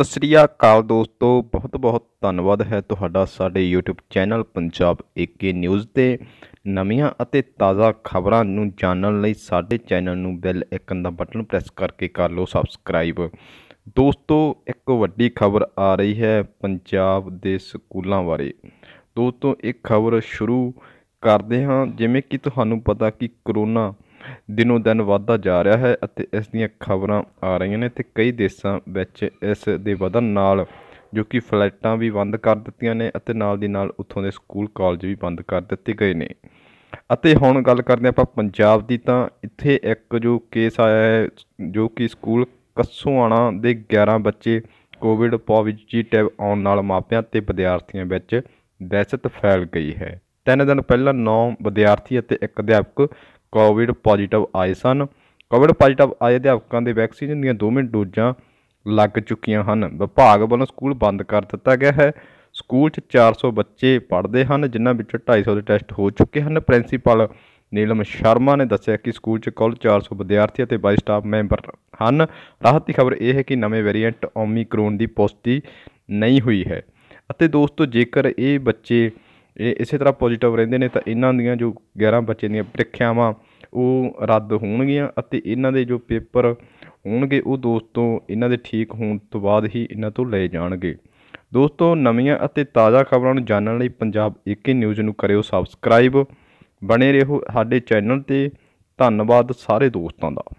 ਸਤਿ ਸ੍ਰੀ ਅਕਾਲ ਦੋਸਤੋ ਬਹੁਤ ਬਹੁਤ ਧੰਨਵਾਦ ਹੈ ਤੁਹਾਡਾ ਸਾਡੇ YouTube channel Punjab AK news ਤੇ ਨਵੀਆਂ ਅਤੇ ਤਾਜ਼ਾ ਖਬਰਾਂ ਨੂੰ ਜਾਣਨ ਲਈ ਸਾਡੇ ਚੈਨਲ ਨੂੰ ਬੈਲ ਆਈਕਨ ਦਾ ਬਟਨ ਪ੍ਰੈਸ ਕਰਕੇ ਕਰ ਲਓ ਸਬਸਕ੍ਰਾਈਬ ਦੋਸਤੋ ਇੱਕ ਵੱਡੀ ਖਬਰ ਆ ਰਹੀ ਹੈ ਪੰਜਾਬ ਦੇ ਸਕੂਲਾਂ ਬਾਰੇ ਦੋਸਤੋ ਇੱਕ ਖਬਰ ਸ਼ੁਰੂ ਕਰਦੇ ਹਾਂ ਜਿਵੇਂ ਕਿ ਤੁਹਾਨੂੰ ਪਤਾ ਕਿ ਕਰੋਨਾ ਦਿਨੋ ਦਿਨ ਵਧਦਾ ਜਾ ਰਿਹਾ ਹੈ ਅਤੇ ਇਸ ਦੀਆਂ ਖਬਰਾਂ ਆ ਰਹੀਆਂ ਨੇ ਤੇ ਕਈ ਦੇਸ਼ਾਂ ਵਿੱਚ ਇਸ ਦੇ ਵਧਣ ਨਾਲ ਜੋ ਕਿ ਫਲੈਟਾਂ ਵੀ ਬੰਦ ਕਰ ਦਿੱਤੀਆਂ ਨੇ ਅਤੇ ਨਾਲ ਦੀ ਨਾਲ ਉੱਥੋਂ ਦੇ ਸਕੂਲ ਕਾਲਜ ਵੀ ਬੰਦ ਕਰ ਦਿੱਤੇ ਗਏ ਨੇ ਅਤੇ ਹੁਣ ਗੱਲ ਕਰਦੇ ਆਪਾਂ ਪੰਜਾਬ ਦੀ ਤਾਂ ਇੱਥੇ ਇੱਕ ਜੋ ਕੇਸ ਆਇਆ ਹੈ ਜੋ ਕਿ ਸਕੂਲ ਕਸੂਆਣਾ ਦੇ 11 ਬੱਚੇ ਕੋਵਿਡ ਪੋਜ਼ਿਟਿਵ ਆਉਣ ਨਾਲ ਮਾਪਿਆਂ ਤੇ ਵਿਦਿਆਰਥੀਆਂ ਵਿੱਚ ਦਹਿਸ਼ਤ ਫੈਲ ਗਈ ਹੈ ਤਿੰਨ ਦਿਨ ਪਹਿਲਾਂ 9 ਵਿਦਿਆਰਥੀ ਅਤੇ ਇੱਕ ਅਧਿਆਪਕ ਕੋਵਿਡ ਪੋਜ਼ਿਟਿਵ ਆਏ ਸਨ ਕੋਵਿਡ ਪੋਜ਼ਿਟਿਵ ਆਏ ਅਧਿਆਪਕਾਂ ਦੇ ਵੈਕਸੀਨ ਦੀਆਂ ਦੋਵੇਂ ਡੋਜ਼ਾਂ ਲੱਗ ਚੁੱਕੀਆਂ ਹਨ ਵਿਭਾਗ ਵੱਲੋਂ ਸਕੂਲ ਬੰਦ ਕਰ ਦਿੱਤਾ ਗਿਆ ਹੈ ਸਕੂਲ 'ਚ 400 ਬੱਚੇ ਪੜ੍ਹਦੇ ਹਨ ਜਿਨ੍ਹਾਂ ਵਿੱਚੋਂ 250 ਦੇ ਟੈਸਟ ਹੋ ਚੁੱਕੇ ਹਨ ਪ੍ਰਿੰਸੀਪਲ ਨੀਲਮ ਸ਼ਰਮਾ ਨੇ ਦੱਸਿਆ ਕਿ ਸਕੂਲ 'ਚ ਕੁੱਲ 400 ਵਿਦਿਆਰਥੀ ਅਤੇ 22 ਸਟਾਫ ਮੈਂਬਰ ਹਨ ਰਾਹਤ ਦੀ ਖਬਰ ਇਹ ਹੈ ਕਿ ਨਵੇਂ ਵੇਰੀਐਂਟ ਓਮਿਕਰੋਨ ਦੀ ਪੁਸ਼ਟੀ ਨਹੀਂ ਹੋਈ ਹੈ ਅਤੇ ਦੋਸਤੋ ਜੇਕਰ ਇਹ ਬੱਚੇ ਇਹ ਇਸੇ ਤਰ੍ਹਾਂ ਪੋਜ਼ਿਟਿਵ ਰਹਿੰਦੇ ਨੇ ਤਾਂ ਇਹਨਾਂ ਦੀਆਂ ਜੋ 11 ਬੱਚੇ ਦੀਆਂ ਪ੍ਰੀਖਿਆਵਾਂ ਉਹ ਰੱਦ ਹੋਣਗੀਆਂ ਅਤੇ ਇਹਨਾਂ ਦੇ ਜੋ ਪੇਪਰ ਹੋਣਗੇ ਉਹ ਦੋਸਤੋ ਇਹਨਾਂ ਦੇ ਠੀਕ ਹੋਣ ਤੋਂ ਬਾਅਦ ਹੀ ਇਹਨਾਂ ਤੋਂ ਲਏ ਜਾਣਗੇ ਦੋਸਤੋ ਨਵੀਆਂ ਅਤੇ ਤਾਜ਼ਾ ਖਬਰਾਂ ਨੂੰ ਜਾਣਨ ਲਈ ਪੰਜਾਬ ਏਕੇ ਨਿਊਜ਼ ਨੂੰ ਕਰਿਓ ਸਬਸਕ੍ਰਾਈਬ ਬਣੇ ਰਹੋ ਸਾਡੇ ਚੈਨਲ ਤੇ ਧੰਨਵਾਦ ਸਾਰੇ ਦੋਸਤਾਂ ਦਾ